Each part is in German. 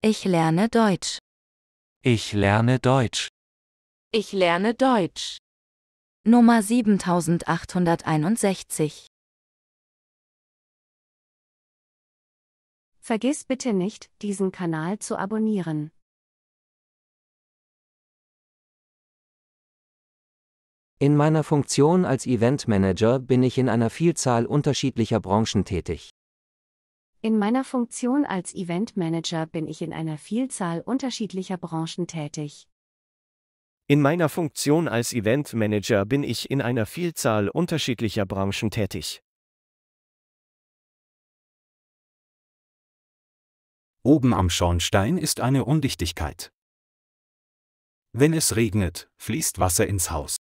Ich lerne Deutsch. Ich lerne Deutsch. Ich lerne Deutsch. Nummer 7861. Vergiss bitte nicht, diesen Kanal zu abonnieren. In meiner Funktion als Eventmanager bin ich in einer Vielzahl unterschiedlicher Branchen tätig. In meiner Funktion als Event Manager bin ich in einer Vielzahl unterschiedlicher Branchen tätig. In meiner Funktion als Event bin ich in einer Vielzahl unterschiedlicher Branchen tätig. Oben am Schornstein ist eine Undichtigkeit. Wenn es regnet, fließt Wasser ins Haus.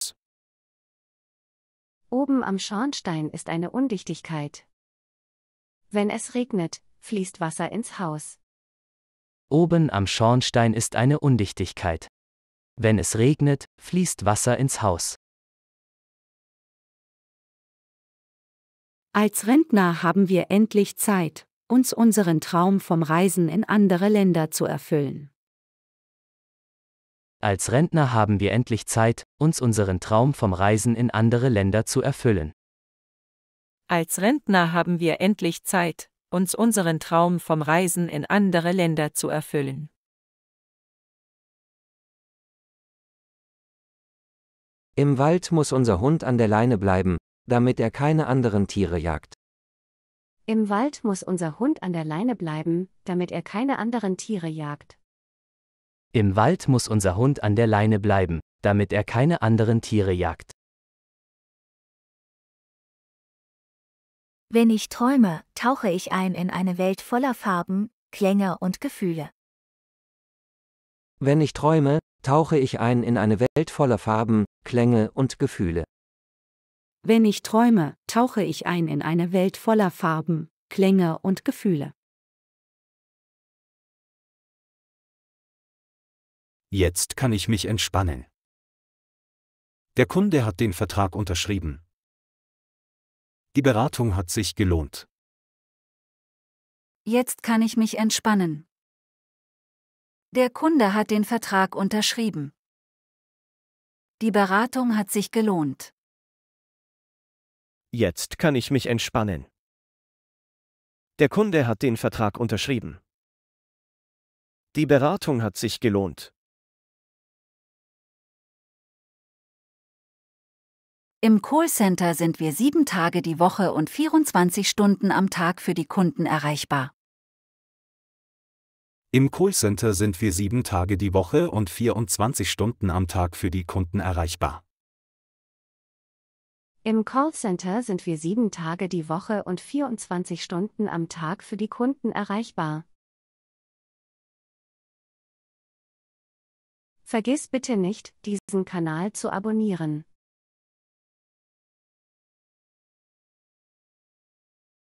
Oben am Schornstein ist eine Undichtigkeit. Wenn es regnet, fließt Wasser ins Haus. Oben am Schornstein ist eine Undichtigkeit. Wenn es regnet, fließt Wasser ins Haus. Als Rentner haben wir endlich Zeit, uns unseren Traum vom Reisen in andere Länder zu erfüllen. Als Rentner haben wir endlich Zeit, uns unseren Traum vom Reisen in andere Länder zu erfüllen. Als Rentner haben wir endlich Zeit, uns unseren Traum vom Reisen in andere Länder zu erfüllen. Im Wald muss unser Hund an der Leine bleiben, damit er keine anderen Tiere jagt. Im Wald muss unser Hund an der Leine bleiben, damit er keine anderen Tiere jagt. Im Wald muss unser Hund an der Leine bleiben, damit er keine anderen Tiere jagt. Wenn ich träume, tauche ich ein in eine Welt voller Farben, Klänge und Gefühle. Wenn ich träume, tauche ich ein in eine Welt voller Farben, Klänge und Gefühle. Wenn ich träume, tauche ich ein in eine Welt voller Farben, Klänge und Gefühle. Jetzt kann ich mich entspannen. Der Kunde hat den Vertrag unterschrieben. Die Beratung hat sich gelohnt. Jetzt kann ich mich entspannen. Der Kunde hat den Vertrag unterschrieben. Die Beratung hat sich gelohnt. Jetzt kann ich mich entspannen. Der Kunde hat den Vertrag unterschrieben. Die Beratung hat sich gelohnt. Im Callcenter sind wir sieben Tage die Woche und 24 Stunden am Tag für die Kunden erreichbar. Im Callcenter sind wir sieben Tage die Woche und 24 Stunden am Tag für die Kunden erreichbar. Im Callcenter sind wir sieben Tage die Woche und 24 Stunden am Tag für die Kunden erreichbar. Vergiss bitte nicht, diesen Kanal zu abonnieren.